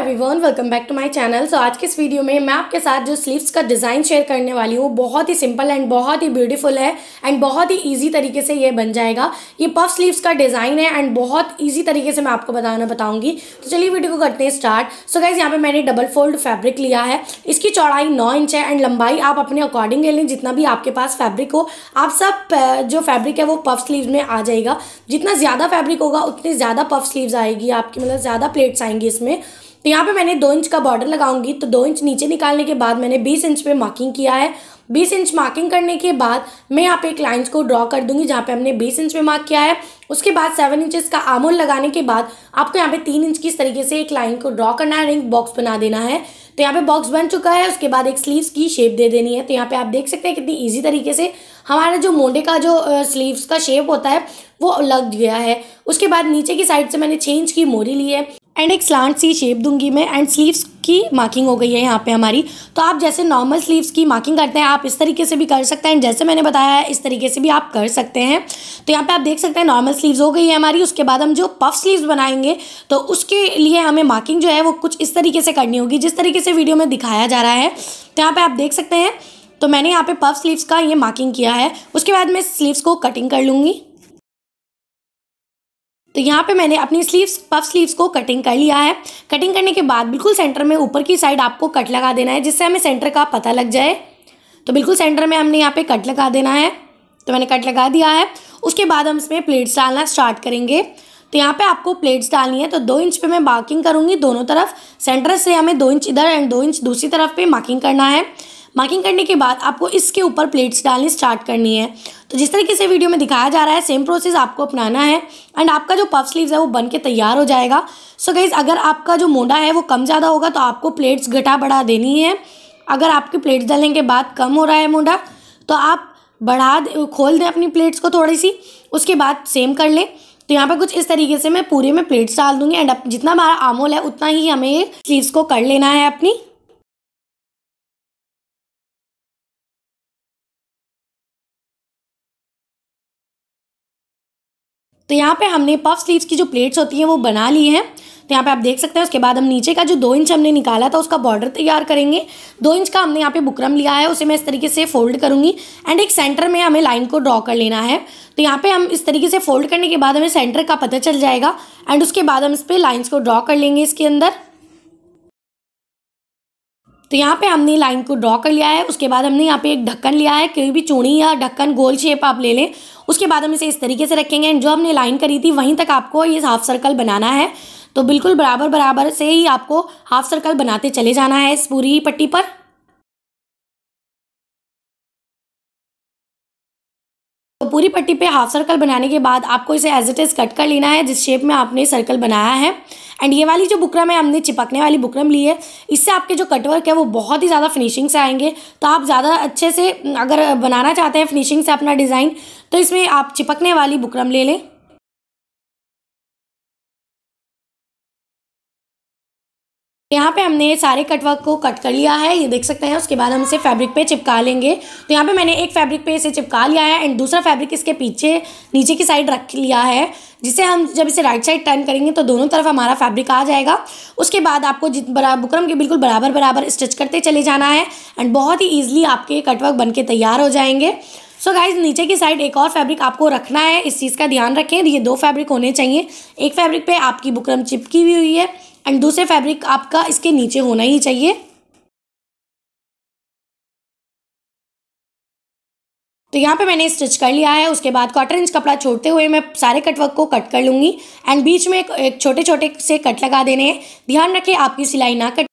everyone welcome back to my channel so आज के इस वीडियो में मैं आपके साथ जो स्लीव्स का डिज़ाइन शेयर करने वाली हूँ बहुत ही सिंपल एंड बहुत ही ब्यूटीफुल है एंड बहुत ही इजी तरीके से ये बन जाएगा ये पफ स्लीव्स का डिज़ाइन है एंड बहुत इजी तरीके से मैं आपको बताना बताऊंगी तो चलिए वीडियो को करते हैं स्टार्ट सो गाइज यहाँ पर मैंने डबल फोल्ड फैब्रिक लिया है इसकी चौड़ाई नौ इंच है एंड लंबाई आप अपने अकॉर्डिंग ले लें जितना भी आपके पास फैब्रिक हो आप सब जो फैब्रिक है वो पफ स्लीव में आ जाएगा जितना ज़्यादा फैब्रिक होगा उतनी ज़्यादा पफ स्लीव्स आएगी आपकी मतलब ज़्यादा प्लेट्स आएंगी इसमें तो यहाँ पे मैंने दो इंच का बॉर्डर लगाऊंगी तो दो इंच नीचे निकालने के बाद मैंने बीस इंच पे मार्किंग किया है बीस इंच मार्किंग करने के बाद मैं यहाँ पे एक लाइन्स को ड्रॉ कर दूंगी जहाँ पे हमने बीस इंच में मार्क किया है उसके बाद सेवन इंचेस का आमोल लगाने के बाद आपको यहाँ पे तीन इंच की तरीके से एक लाइन को ड्रॉ करना है रिंग बॉक्स बना देना है तो यहाँ पे बॉक्स बन चुका है उसके बाद एक स्लीव्स की शेप दे देनी है तो यहाँ पे आप देख सकते हैं कितनी ईजी तरीके से हमारे जो मोंडे का जो स्लीव्स का शेप होता है वो लग गया है उसके बाद नीचे की साइड से मैंने छः इंच की मोरी ली है एंड एक स्लांट सी शेप दूंगी मैं एंड स्लीव्स की मार्किंग हो गई है यहाँ पे हमारी तो आप जैसे नॉर्मल स्लीव्स की मार्किंग करते हैं आप इस तरीके से भी कर सकते हैं जैसे मैंने बताया है इस तरीके से भी आप कर सकते हैं तो यहाँ पे आप देख सकते हैं नॉर्मल स्लीव्स हो गई है हमारी उसके बाद हम जो पफ स्लीव्स बनाएंगे तो उसके लिए हमें मार्किंग जो है वो कुछ इस तरीके से करनी होगी जिस तरीके से वीडियो में दिखाया जा रहा है तो यहाँ पर आप देख सकते हैं तो मैंने यहाँ पर पफ स्लीव्स का ये मार्किंग किया है उसके बाद मैं स्लीव्स को कटिंग कर लूँगी तो यहाँ पे मैंने अपनी स्लीव्स पफ स्लीव्स को कटिंग कर लिया है कटिंग करने के बाद बिल्कुल सेंटर में ऊपर की साइड आपको कट लगा देना है जिससे हमें सेंटर का पता लग जाए तो बिल्कुल सेंटर में हमने यहाँ पे कट लगा देना है तो मैंने कट लगा दिया है उसके बाद हम इसमें प्लेट्स डालना स्टार्ट करेंगे तो यहाँ पर आपको प्लेट्स डालनी है तो दो इंच पर मैं मार्किंग करूँगी दोनों तरफ सेंटर से हमें दो इंच इधर एंड दो इंच दूसरी तरफ पर मार्किंग करना है मार्किंग करने के बाद आपको इसके ऊपर प्लेट्स डालनी स्टार्ट करनी है तो जिस तरीके से वीडियो में दिखाया जा रहा है सेम प्रोसेस आपको अपनाना है एंड आपका जो पफ स्लीव्स है वो बन के तैयार हो जाएगा सो so गाइज़ अगर आपका जो मोडा है वो कम ज़्यादा होगा तो आपको प्लेट्स घटा बढ़ा देनी है अगर आपके प्लेट्स डालने के बाद कम हो रहा है मोडा तो आप बढ़ा दे खोल दें अपनी प्लेट्स को थोड़ी सी उसके बाद सेम कर लें तो यहाँ पर कुछ इस तरीके से मैं पूरे में प्लेट्स डाल दूँगी एंड जितना हमारा आमोल है उतना ही हमें स्लीव्स को कर लेना है अपनी तो यहाँ पे हमने पफ स्लीव्स की जो प्लेट्स होती हैं वो बना ली हैं तो यहाँ पे आप देख सकते हैं उसके बाद हम नीचे का जो दो इंच हमने निकाला था उसका बॉर्डर तैयार करेंगे दो इंच का हमने यहाँ पे बुकरम लिया है उसे मैं इस तरीके से फोल्ड करूँगी एंड एक सेंटर में हमें लाइन को ड्रॉ कर लेना है तो यहाँ पे हम इस तरीके से फोल्ड करने के बाद हमें सेंटर का पता चल जाएगा एंड उसके बाद हम इस पर लाइन्स को ड्रॉ कर लेंगे इसके अंदर तो यहाँ पे हमने लाइन को ड्रॉ कर लिया है उसके बाद हमने यहाँ पे एक ढक्कन लिया है कोई भी चूड़ी या ढक्कन गोल शेप आप ले लें उसके बाद हम इसे इस तरीके से रखेंगे एंड जो हमने लाइन करी थी वहीं तक आपको ये हाफ सर्कल बनाना है तो बिल्कुल बराबर बराबर से ही आपको हाफ सर्कल बनाते चले जाना है इस पूरी पट्टी पर पूरी पट्टी पे हाफ सर्कल बनाने के बाद आपको इसे एज इट इज़ कट कर लेना है जिस शेप में आपने सर्कल बनाया है एंड ये वाली जो बुकरम है हमने चिपकने वाली बुकरम ली है इससे आपके जो कटवर्क है वो बहुत ही ज़्यादा फिनिशिंग से आएंगे तो आप ज़्यादा अच्छे से अगर बनाना चाहते हैं फिनिशिंग से अपना डिज़ाइन तो इसमें आप चिपकने वाली बुकरम ले लें यहाँ पे हमने सारे कटवर्क को कट कर लिया है ये देख सकते हैं उसके बाद हम इसे फैब्रिक पे चिपका लेंगे तो यहाँ पे मैंने एक फैब्रिक पे इसे चिपका लिया है एंड दूसरा फैब्रिक इसके पीछे नीचे की साइड रख लिया है जिसे हम जब इसे राइट साइड टर्न करेंगे तो दोनों तरफ हमारा फैब्रिक आ जाएगा उसके बाद आपको जित बरा बुकरम के बिल्कुल बराबर बराबर स्टिच करते चले जाना है एंड बहुत ही ईजिली आपके कटवर्क बन के तैयार हो जाएंगे सो so गाइज नीचे की साइड एक और फैब्रिक आपको रखना है इस चीज़ का ध्यान रखें ये दो फैब्रिक होने चाहिए एक फैब्रिक पे आपकी बुकरम चिपकी हुई हुई है एंड दूसरे फैब्रिक आपका इसके नीचे होना ही चाहिए तो यहाँ पे मैंने स्टिच कर लिया है उसके बाद क्वार्टर इंच कपड़ा छोड़ते हुए मैं सारे कटवर्क को कट कर लूँगी एंड बीच में एक छोटे छोटे से कट लगा देने हैं ध्यान रखें आपकी सिलाई ना कट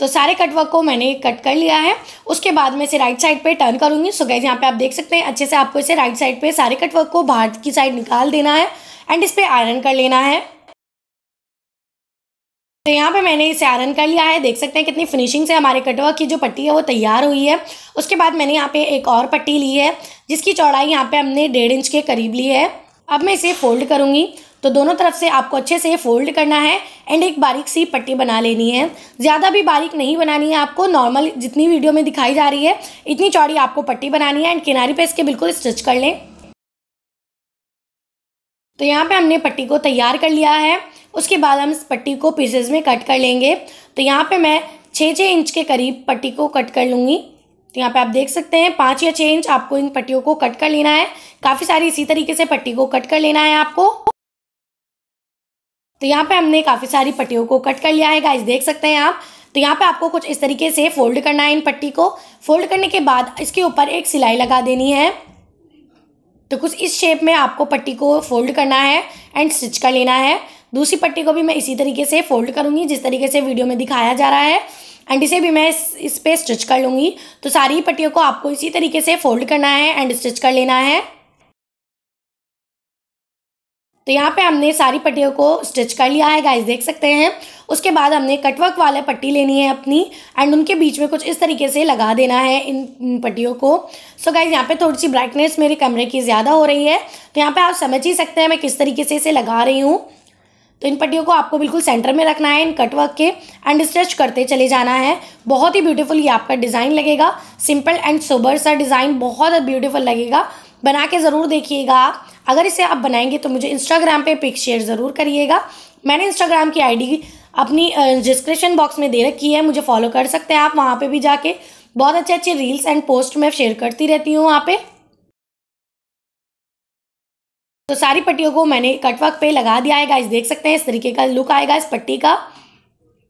तो सारे कटवर्क को मैंने कट कर लिया है उसके बाद मैं इसे राइट साइड पे टर्न करूँगी सो गैस यहाँ पे आप देख सकते हैं अच्छे से आपको इसे राइट साइड पे सारे कटवर्क को बाहर की साइड निकाल देना है एंड इस पर आयरन कर लेना है तो यहाँ पे मैंने इसे आयरन कर लिया है देख सकते हैं कितनी फिनिशिंग से हमारे कटवा की जो पट्टी है वो तैयार हुई है उसके बाद मैंने यहाँ पे एक और पट्टी ली है जिसकी चौड़ाई यहाँ पे हमने डेढ़ इंच के करीब ली है अब मैं इसे फोल्ड करूँगी तो दोनों तरफ से आपको अच्छे से फोल्ड करना है एंड एक बारीक सी पट्टी बना लेनी है ज़्यादा भी बारीक नहीं बनानी है आपको नॉर्मल जितनी वीडियो में दिखाई जा रही है इतनी चौड़ी आपको पट्टी बनानी है एंड किनारे पर इसके बिल्कुल स्टिच कर लें तो यहाँ पर हमने पट्टी को तैयार कर लिया है उसके बाद हम इस पट्टी को पीसेज में कट कर लेंगे तो यहाँ पे मैं छः छः इंच के करीब पट्टी को कट कर लूँगी तो यहाँ पे आप देख सकते हैं पाँच या छः इंच आपको इन पट्टियों को कट कर लेना है काफ़ी सारी इसी तरीके से पट्टी को कट कर लेना है आपको तो यहाँ पे हमने काफ़ी सारी पट्टियों को कट कर लिया है गाइस देख सकते हैं आप तो यहाँ पे आपको कुछ इस तरीके से फोल्ड करना है इन पट्टी को फोल्ड करने के बाद इसके ऊपर एक सिलाई लगा देनी है तो कुछ इस शेप में आपको पट्टी को फोल्ड करना है एंड स्टिच कर लेना है दूसरी पट्टी को भी मैं इसी तरीके से फोल्ड करूँगी जिस तरीके से वीडियो में दिखाया जा रहा है एंड इसे भी मैं इस, पर स्टिच कर लूँगी तो सारी पट्टियों को आपको इसी तरीके से फोल्ड करना है एंड स्टिच कर लेना है तो यहाँ पे हमने सारी पट्टियों को स्टिच कर लिया है गाइस देख सकते हैं उसके बाद हमने कटवर्क वाले पट्टी लेनी है अपनी एंड उनके बीच में कुछ इस तरीके से लगा देना है इन पट्टियों को सो गाइस यहाँ पे थोड़ी सी ब्राइटनेस मेरे कमरे की ज़्यादा हो रही है तो यहाँ पे आप समझ ही सकते हैं मैं किस तरीके से इसे लगा रही हूँ तो इन पट्टियों को आपको बिल्कुल सेंटर में रखना है इन कटवर्क के एंड स्ट्रेच करते चले जाना है बहुत ही ब्यूटीफुल ये आपका डिज़ाइन लगेगा सिंपल एंड सोबर सा डिज़ाइन बहुत ब्यूटीफुल लगेगा बना के ज़रूर देखिएगा आप अगर इसे आप बनाएंगे तो मुझे इंस्टाग्राम पे पिक शेयर ज़रूर करिएगा मैंने इंस्टाग्राम की आईडी अपनी डिस्क्रिप्शन बॉक्स में दे रखी है मुझे फॉलो कर सकते हैं आप वहाँ पे भी जाके बहुत अच्छे अच्छे रील्स एंड पोस्ट मैं शेयर करती रहती हूँ वहाँ पर सारी पट्टियों को मैंने कटवर्क पे लगा दिया है गाइस देख सकते हैं इस तरीके का लुक आएगा इस पट्टी का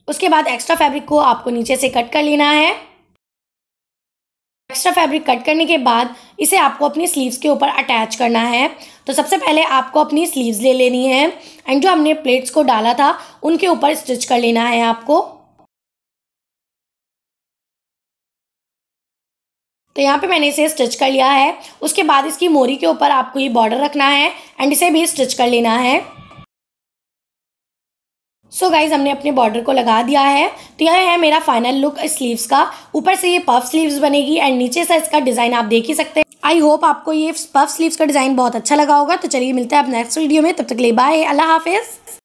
उसके बाद एक्स्ट्रा फैब्रिक को आपको नीचे से कट कर लेना है एक्स्ट्रा फैब्रिक कट करने के बाद इसे आपको अपनी स्लीव्स के ऊपर अटैच करना है तो सबसे पहले आपको अपनी स्लीव्स ले लेनी है एंड जो हमने प्लेट्स को डाला था उनके ऊपर स्टिच कर लेना है आपको तो यहाँ पे मैंने इसे स्टिच कर लिया है उसके बाद इसकी मोरी के ऊपर आपको ये बॉर्डर रखना है एंड इसे भी स्टिच कर लेना है सो so गाइज हमने अपने बॉर्डर को लगा दिया है तो यह है मेरा फाइनल लुक स्लीव्स का ऊपर से ये पफ स्लीव्स बनेगी एंड नीचे से इसका डिज़ाइन आप देख ही सकते हैं आई होप आपको ये पफ स्लीव्स का डिज़ाइन बहुत अच्छा लगा होगा तो चलिए मिलते हैं आप नेक्स्ट वीडियो में तब तक ले बाय अल्लाह हाफिज़